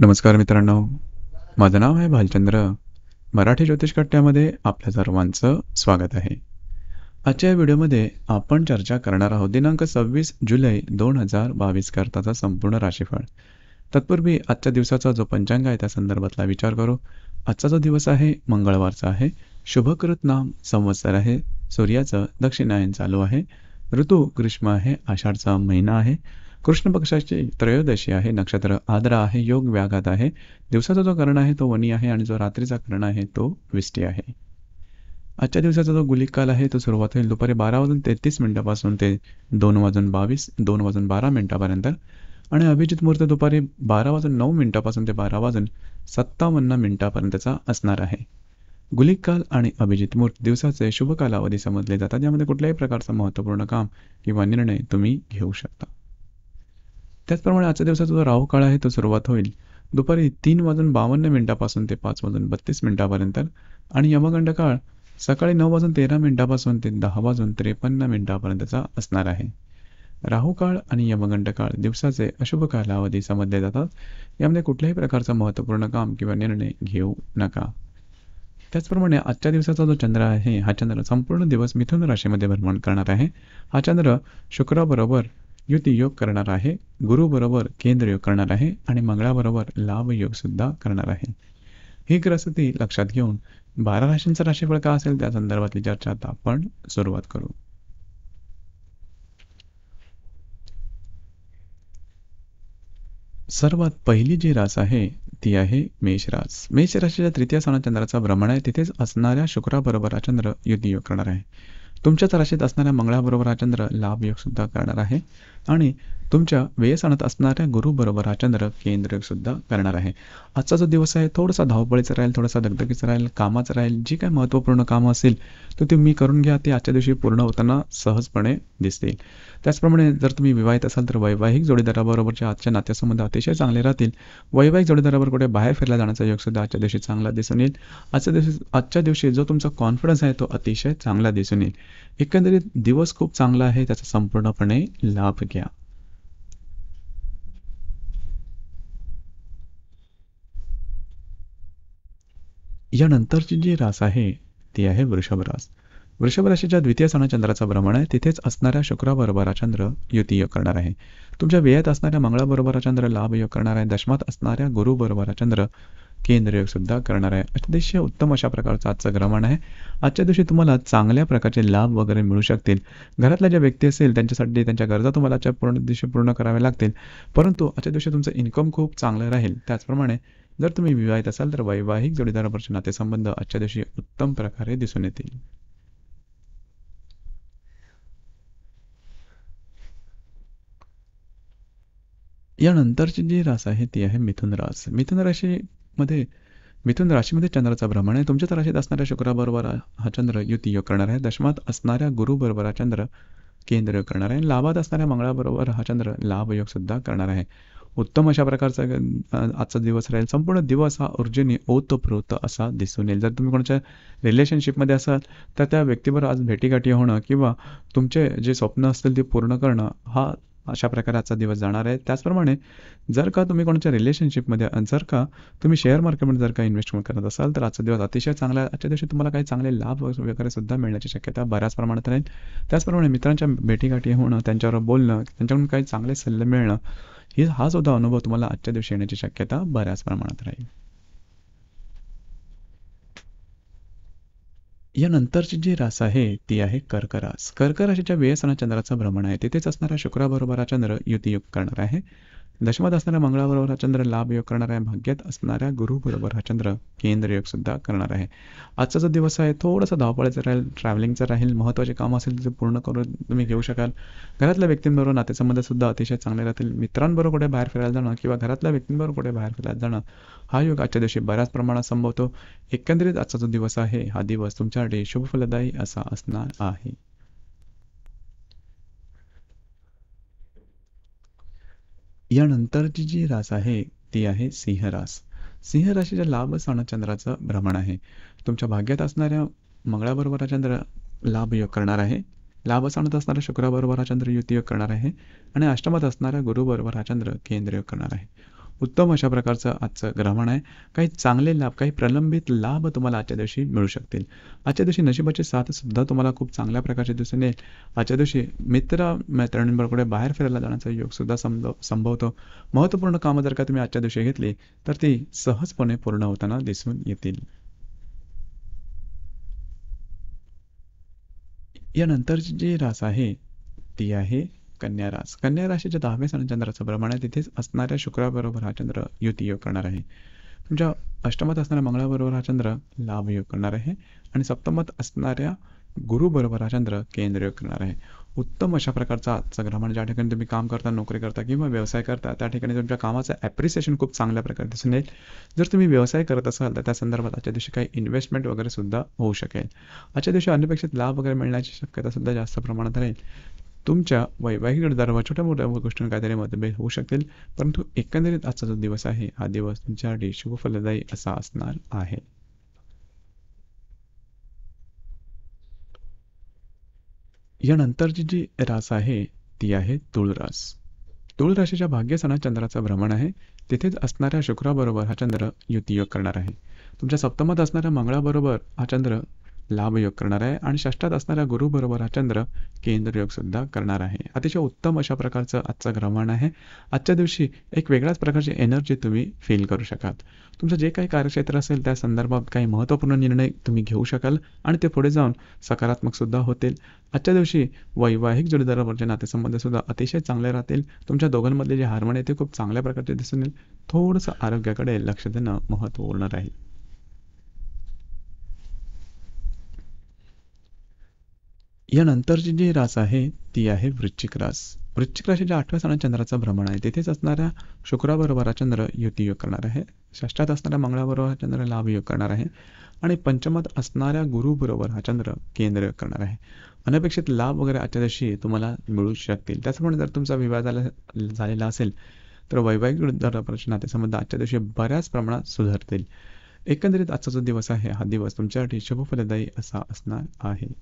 नमस्कार मित्रांनो माझं नाव आहे भालचंद्र मराठी ज्योतिष कट्ट्यामध्ये आपल्या सर्वांचं स्वागत आहे आजच्या या व्हिडिओमध्ये आपण चर्चा करणार आहोत दिनांक सव्वीस जुलै दोन हजार बावीस करताचा संपूर्ण राशीफळ तत्पूर्वी आजच्या दिवसाचा जो पंचांग आहे त्या संदर्भातला विचार करू आजचा जो दिवस आहे मंगळवारचा आहे शुभकृत नाम संवत्सर आहे सूर्याचं दक्षिणायन चालू आहे ऋतू ग्रीष्म आहे आषाढचा महिना आहे कृष्ण पक्षाची त्रयोदशी आहे नक्षत्र आद्रा आहे योग व्याघात आहे दिवसाचा जो कर्ण आहे तो वनी आहे आणि जो रात्रीचा कर्ण आहे तो विष्टी आहे आजच्या दिवसाचा जो गुलिक काल आहे तो सुरुवात होईल दुपारी बारा वाजून तेहतीस मिनिटापासून ते दोन वाजून बावीस दोन वाजून बारा मिनिटापर्यंत आणि अभिजित मुहूर्त दुपारी बारा वाजून नऊ मिनिटापासून ते बारा वाजून सत्तावन्न मिनिटापर्यंतचा असणार आहे गुलिक काल आणि अभिजित मुहूर्त दिवसाचे शुभ कालावधी समजले जातात यामध्ये कुठल्याही प्रकारचं महत्त्वपूर्ण काम किंवा निर्णय तुम्ही घेऊ शकता त्याचप्रमाणे आजच्या दिवसाचा जो राहू काळ आहे तो सुरुवात होईल दुपारी तीन वाजून बावन्न मिनिटापासून ते पाच वाजून बत्तीस मिनिटापर्यंत आणि यमगंड काळ सकाळी नऊ वाजून तेरा मिनिटापासून ते दहा वाजून त्रेपन्न मिनिटापर्यंतचा असणार आहे राहू काळ आणि यमगंड काळ दिवसाचे अशुभ कालावधी समजले जातात यामध्ये कुठल्याही प्रकारचं महत्त्वपूर्ण काम किंवा निर्णय घेऊ नका त्याचप्रमाणे आजच्या दिवसाचा जो चंद्र आहे हा चंद्र संपूर्ण दिवस मिथुन राशीमध्ये भ्रमण करणार आहे हा चंद्र शुक्राबरोबर युती योग करणार आहे गुरु बरोबर केंद्र योग करणार आहे आणि मंगळाबरोबर लाभ योग सुद्धा करणार आहे ही ग्रस्थिती लक्षात घेऊन बारा राशींचं राशीफळ का असेल त्या संदर्भातली चर्चा आता आपण सुरुवात करू सर्वात पहिली जी रास आहे ती आहे मेषरास मेष राशीच्या तृतीय स्थानात चंद्राचा भ्रमण आहे तिथेच असणाऱ्या शुक्राबरोबर हा चंद्र युद्ध योग करणार आहे तुमच्याच राशीत असणाऱ्या मंगळाबरोबर हा चंद्र लाभ योग सुद्धा करणार आहे आणि तुमच्या व्यसनात असणाऱ्या गुरुबरोबर हा चंद्र केंद्रसुद्धा करणार आहे आजचा जो दिवस आहे थोडासा धावपळीचा राहील थोडासा धगधगीचा राहील कामाचा राहील जी काही महत्त्वपूर्ण कामं असेल तर तुम्ही करून घ्या ते आजच्या दिवशी पूर्ण होताना सहजपणे दिसतील त्याचप्रमाणे जर तुम्ही विवाहित असाल तर वैवाहिक जोडीदाराबरोबरच्या आजच्या नात्यासंबंध अतिशय चांगले राहतील वैवाहिक जोडीदाराबरोबर कुठे बाहेर फिरला जाण्याचा योगसुद्धा आजच्या दिवशी चांगला दिसून येईल आजच्या दिवशी आजच्या दिवशी जो तुमचा कॉन्फिडन्स आहे तो अतिशय चांगला दिसून येईल एकंदरीत दिवस खूप चांगला आहे त्याचा संपूर्णपणे लाभ घ्या किया यानंतरची जी रास आहे ती आहे वृषभ रास वृषभ राशीच्या द्वितीय सणा चंद्राचा भ्रमण आहे तिथेच असणाऱ्या शुक्राबरोबर चंद्र युती योग करणार आहे तुमच्या व्ययात असणाऱ्या मंगळाबरोबर चंद्र लाभ योग करणार आहे दशमात असणाऱ्या गुरुबरोबर चंद्र सुद्धा करणार आहे अतिशय उत्तम अशा प्रकारचं आजचं ग्रहण आहे आजच्या दिवशी तुम्हाला चांगल्या प्रकारचे लाभ वगैरे मिळू शकतील घरातल्या ज्या व्यक्ती असेल त्यांच्यासाठी त्यांच्या गरजा तुम्हाला आजच्या पूर्ण दिवशी पूर्ण कराव्या लागतील परंतु आजच्या दिवशी तुमचं इन्कम खूप चांगलं राहील त्याचप्रमाणे जर तुम्ही विवाहित असाल तर वैवाहिक जोडीदारावरचे संबंध आजच्या दिवशी उत्तम प्रकारे दिसून येतील यानंतरची जी रास आहे ती आहे मिथुन रास मिथुन राशी मध्ये मिथुन राशीमध्ये चंद्राचा भ्रमण आहे तुमच्याच राशीत असणाऱ्या शुक्राबरोबर हा चंद्र युती योग करणार आहे दशमात असणाऱ्या गुरुबरोबर हा चंद्र केंद्र योग करणार आहे लाभात असणाऱ्या मंगळाबरोबर हा चंद्र लाभ योग सुद्धा करणार आहे उत्तम अशा प्रकारचा आजचा दिवस राहील संपूर्ण दिवस हा ऊर्जेने ओतप्रोत असा दिसून येईल जर तुम्ही कोणाच्या रिलेशनशिपमध्ये असाल तर त्या व्यक्तीवर आज भेटीगाठी होणं किंवा तुमचे जे स्वप्न असतील ते पूर्ण करणं हा अशा प्रकारे आजचा दिवस जाणार आहे त्याचप्रमाणे जर का तुम्ही कोणाच्या रिलेशनशिपमध्ये जर का तुम्ही शेअर मार्केटमध्ये जर का इन्व्हेस्टमेंट करत असाल तर आजचा दिवस अतिशय चांगला आजच्या दिवशी तुम्हाला काही चांगले लाभ वगैरे सुद्धा मिळण्याची शक्यता बऱ्याच प्रमाणात राहील त्याचप्रमाणे मित्रांच्या भेटीगाठी होणं त्यांच्यावर बोलणं त्यांच्याकडून काही चांगले सल्ले मिळणं ही हा सुद्धा अनुभव तुम्हाला आजच्या दिवशी येण्याची शक्यता बऱ्याच प्रमाणात राहील या नंतरची जी रास आहे ती आहे कर्करास कर्कराशीच्या व्यसना चंद्राचं भ्रमण आहे तिथेच असणारा शुक्राबरोबरचा चंद्र युतीयोग करणार आहे दशमात असणाऱ्या मंगळाबरोबर हा चंद्र योग करणार आहे भाग्यात असणाऱ्या गुरुबरोबर हा चंद्र योग सुद्धा करणार आहे आजचा जो दिवस आहे थोडासा धावपळायचा राहील ट्रॅव्हलिंगचा राहील महत्त्वाचे काम असेल ते पूर्ण करून तुम्ही घेऊ शकाल घरातल्या व्यक्तींबरोबर नातेसंबंध सुद्धा अतिशय चांगले राहतील मित्रांबरोबर कुठे बाहेर फिरायला जाणं किंवा घरातल्या व्यक्तींबरोबर कुठे बाहेर फिरायला जाणं हा योग आजच्या दिवशी बऱ्याच प्रमाणात संभवतो एकंदरीत आजचा जो दिवस आहे हा दिवस तुमच्यासाठी शुभफलदायी असा असणार आहे यानंतरची जी रास आहे ती आहे सिंहरास सिंह राशीच्या लाभ चंद्राचं भ्रमण आहे तुमच्या भाग्यात असणाऱ्या मंगळाबरोबर हा चंद्र लाभ योग करणार आहे लाभ आणत असणाऱ्या शुक्राबरोबर हा चंद्र युती योग करणार आहे आणि अष्टमात असणाऱ्या गुरुबरोबर हा चंद्र केंद्र योग करणार आहे उत्तम अशा प्रकारचं आजचं ग्रहण आहे काही चांगले लाभ काही प्रलंबित लाभ तुम्हाला आजच्या दिवशी मिळू शकतील आजच्या दिवशी नशिबाचे सुद्धा तुम्हाला खूप चांगल्या प्रकारचे दिसून येईल आजच्या दिवशी मित्र मैत्रिणींबरोबर बाहेर फिरायला जाण्याचा योग सुद्धा संभवतो महत्त्वपूर्ण कामं जर का तुम्ही आजच्या दिवशी घेतली तर ती सहजपणे पूर्ण होताना दिसून येतील यानंतरची जी रास आहे ती आहे कन्या रास कन्या राशीच्या दहाव्या सण चंद्राचं भ्रमण आहे तिथेच असणाऱ्या शुक्राबरोबर हा चंद्र युती योग करणार आहे तुमच्या अष्टमात असणाऱ्या मंगळाबरोबर हा चंद्र लाभ योग करणार आहे आणि सप्तमात असणाऱ्या बरोबर हा चंद्र केंद्र योग करणार आहे उत्तम अशा प्रकारचा आजचं ग्रहण म्हणजे ज्या ठिकाणी तुम्ही काम करता नोकरी करता किंवा व्यवसाय करता त्या ठिकाणी तुमच्या कामाचं ॲप्रिसिएशन खूप चांगल्या प्रकारे दिसून येईल जर तुम्ही व्यवसाय करत असाल तर त्या संदर्भात आजच्या दिवशी काही इन्व्हेस्टमेंट वगैरे सुद्धा होऊ शकेल आजच्या दिवशी अनपेक्षित लाभ वगैरे मिळण्याची शक्यता सुद्धा जास्त प्रमाणात राहील तुमच्या वैवाहिक जोडीदारावर छोट्या मोठ्या काहीतरी मतभेद होऊ शकतील परंतु एकंदरीत आजचा जो दिवस आहे हा दिवस तुमच्यासाठी शुभ फलदायी असा असणार आहे यानंतरची जी रास आहे ती आहे तुळरास तुळ राशीच्या सणात चंद्राचा भ्रमण आहे तिथेच असणाऱ्या शुक्राबरोबर हा चंद्र युतीयोग करणार आहे तुमच्या सप्तमात असणाऱ्या मंगळाबरोबर हा चंद्र लाभयोग करणार आहे आणि षष्टात असणाऱ्या गुरुबरोबर हा चंद्र सुद्धा करणार आहे अतिशय उत्तम अशा प्रकारचं आजचं ग्रहण आहे आजच्या दिवशी एक वेगळ्याच प्रकारची एनर्जी तुम्ही फील करू शकाल तुमचं जे काही कार्यक्षेत्र असेल त्या संदर्भात काही महत्त्वपूर्ण निर्णय तुम्ही घेऊ शकाल आणि ते पुढे जाऊन सकारात्मकसुद्धा होतील आजच्या दिवशी वैवाहिक जोडीदारावरचे नातेसंबंधसुद्धा अतिशय चांगले राहतील तुमच्या दोघांमधले जे हार्मोन आहे ते खूप चांगल्या प्रकारचे दिसून येईल थोडंसं आरोग्याकडे लक्ष देणं महत्त्वपूर्ण राहील यानंतरची जी रास आहे ती आहे वृश्चिक रास वृश्चिक राशीच्या आठव्या स्थानात चंद्राचं भ्रमण आहे तिथेच असणाऱ्या शुक्राबरोबर चंद्र युती योग करणार आहे षष्ठात असणाऱ्या मंगळाबरोबर चंद्र लाभ योग करणार आहे आणि पंचमात असणाऱ्या गुरुबरोबर हा चंद्र केंद्र योग करणार आहे अनपेक्षित लाभ वगैरे आजच्या दिवशी तुम्हाला मिळू शकतील त्याचप्रमाणे जर तुमचा विवाह झाला झालेला असेल तर वैवाहिक प्रश्न नातेसंबंध आजच्या दिवशी बऱ्याच प्रमाणात सुधारतील एकंदरीत आजचा जो दिवस आहे हा दिवस तुमच्यासाठी शुभफलदायी असा असणार आहे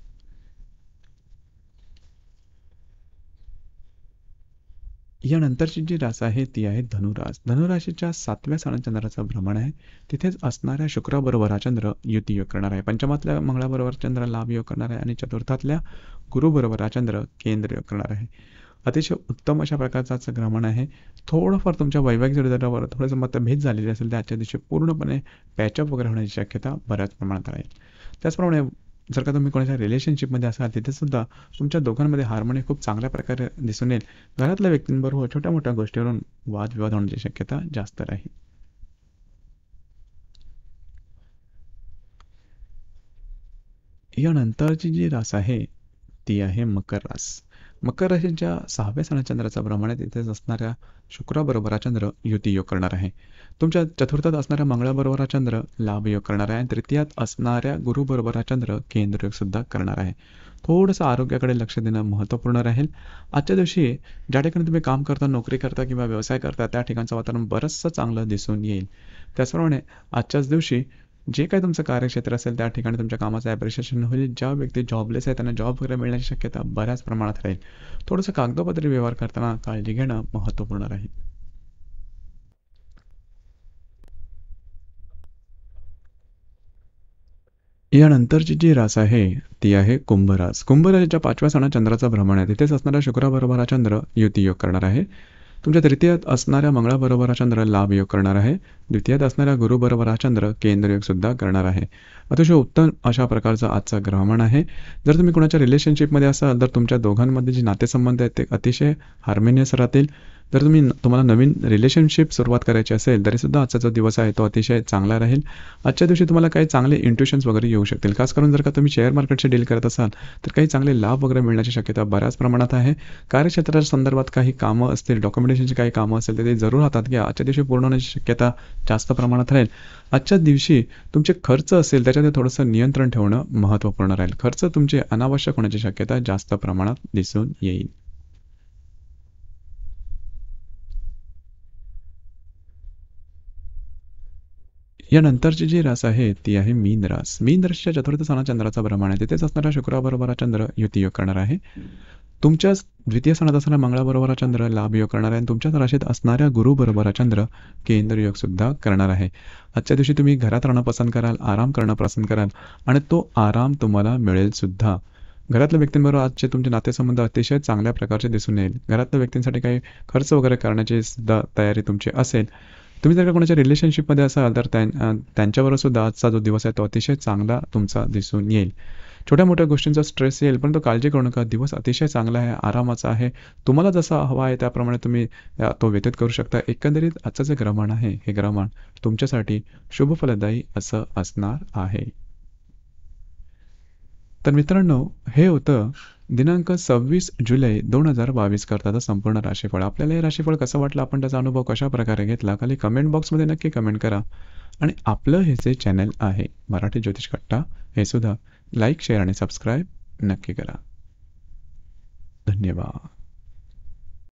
यानंतरची जी रास आहे ती आहे धनुरास धनुराशीच्या सातव्या चंद्राचं भ्रमण आहे तिथेच असणाऱ्या शुक्राबरोबर हा चंद्र युतीयोग करणार आहे पंचमातल्या मंगळाबरोबर चंद्र लाभ योग करणार आहे आणि चतुर्थातल्या गुरुबरोबर हा चंद्र योग करणार आहे अतिशय उत्तम अशा प्रकारचं भ्रमण आहे थोडंफार तुमच्या वैवाहिक जोडीदारावर थोडंसं मतभेद झालेले असेल तर आजच्या दिवशी पूर्णपणे पॅचअप वगैरे होण्याची शक्यता बऱ्याच प्रमाणात आहे त्याचप्रमाणे जर का तुम्ही कोणाच्या रिलेशनशिपमध्ये असाल तिथे सुद्धा तुमच्या दोघांमध्ये हार्मोनी खूप चांगल्या प्रकारे दिसून येईल घरातल्या व्यक्तींबरोबर छोट्या मोठ्या गोष्टीवरून वादविवाद होण्याची शक्यता जास्त राहील यानंतरची जी रास आहे ती आहे मकर रास मकर राशीच्या सहाव्या सणा चंद्राचा तिथेच असणाऱ्या शुक्राबरोबर चंद्र युती योग करणार आहे तुमच्या चतुर्थात असणाऱ्या मंगळाबरोबर चंद्र लाभ योग करणार आहे आणि तृतीयात असणाऱ्या गुरुबरोबर हा चंद्र योग सुद्धा करणार आहे थोडंसं आरोग्याकडे लक्ष देणं महत्त्वपूर्ण राहील आजच्या दिवशी ज्या ठिकाणी तुम्ही काम करता नोकरी करता किंवा व्यवसाय करता त्या ठिकाणचं वातावरण बरंचसं चांगलं दिसून येईल त्याचप्रमाणे आजच्याच दिवशी जे काही तुमचं कार्यक्षेत्र असेल त्या ठिकाणी तुमच्या कामाचं ॲप्रिशिएशन होईल ज्या व्यक्ती जॉबलेस आहे त्यांना जॉब वगैरे मिळण्याची शक्यता बऱ्याच प्रमाणात राहील थोडंसं कागदोपत्री व्यवहार करताना काळजी घेणं महत्त्वपूर्ण राहील यानंतरची जी रास आहे ती आहे कुंभरास कुंभराजच्या पाचव्या सणा चंद्राचं भ्रमण आहे तिथेच असणारा शुक्राबरोबर हा चंद्र युतीयोग करणार आहे तुमच्या तृतीयात असणाऱ्या मंगळाबरोबर चंद्र लाभ योग करणार आहे द्वितीयात असणाऱ्या गुरुबरोबर हा चंद्र योग सुद्धा करणार आहे अतिशय उत्तम अशा प्रकारचं आजचं ग्रहण आहे जर तुम्ही कोणाच्या रिलेशनशिपमध्ये असाल तर तुमच्या दोघांमध्ये जे नातेसंबंध आहेत ते अतिशय हार्मोनियस राहतील जर तुम्ही तुम्हाला नवीन रिलेशनशिप सुरुवात करायची असेल तरीसुद्धा आजचा जो दिवस आहे तो अतिशय चांगला राहील आजच्या दिवशी तुम्हाला काही चांगले इंट्युशन्स वगैरे येऊ शकतील खास करून जर का तुम्ही शेअर मार्केटशी डील करत असाल तर काही चांगले लाभ वगैरे मिळण्याची शक्यता बऱ्याच प्रमाणात आहे कार्यक्षेत्राच्या संदर्भात काही कामं असतील डॉक्युमेंटेशनची काही कामं असेल तर ते जरूर हातात घ्या आजच्या दिवशी पूर्ण होण्याची शक्यता जास्त प्रमाणात राहील आजच्या दिवशी तुमचे खर्च असेल त्याच्यात थोडंसं नियंत्रण ठेवणं महत्त्वपूर्ण राहील खर्च तुमचे अनावश्यक होण्याची शक्यता जास्त प्रमाणात दिसून येईल यानंतरची जी रास आहे ती आहे मीन रास मीन राशीच्या चतुर्थ सणा चंद्राचा भ्रमण आहे तिथेच असणारा शुक्राबरोबर चंद्र युतीयोग करणार आहे तुमच्या द्वितीय सणात असणारा मंगळाबरोबर चंद्र लाभ योग करणार आहे आणि तुमच्याच राशीत असणाऱ्या बरोबर चंद्र केंद्र योग सुद्धा करणार आहे आजच्या दिवशी तुम्ही घरात राहणं पसंत कराल आराम करणं पसंत कराल आणि तो आराम तुम्हाला मिळेल सुद्धा घरातल्या व्यक्तींबरोबर आजचे तुमचे नातेसंबंध अतिशय चांगल्या प्रकारचे दिसून येईल घरातल्या व्यक्तींसाठी काही खर्च वगैरे करण्याची सुद्धा तयारी तुमची असेल तुम्ही जर का कोणाच्या रिलेशनशिपमध्ये असाल तर त्यां त्यांच्यावर सुद्धा आजचा जो दिवस आहे तो अतिशय चांगला तुमचा दिसून येईल छोट्या मोठ्या गोष्टींचा स्ट्रेस येईल पण तो काळजी करू नका दिवस अतिशय चांगला आहे आरामाचा आहे तुम्हाला जसा हवा आहे त्याप्रमाणे तुम्ही तो व्यतीत करू शकता एकंदरीत आजचं जे ग्रहण आहे हे ग्रहण तुमच्यासाठी शुभफलदायी असं असणार आहे तर मित्रांनो हे होतं दिनांक सव्वीस जुलै दोन हजार बावीस करताचं संपूर्ण राशीफळ आपल्याला हे राशीफळ कसं वाटलं आपण त्याचा अनुभव कशा प्रकारे घेतला खाली कमेंट बॉक्समध्ये नक्की कमेंट करा आणि आपलं हे जे चॅनल आहे मराठी ज्योतिष कट्टा हे सुद्धा लाईक शेअर आणि सबस्क्राईब नक्की करा धन्यवाद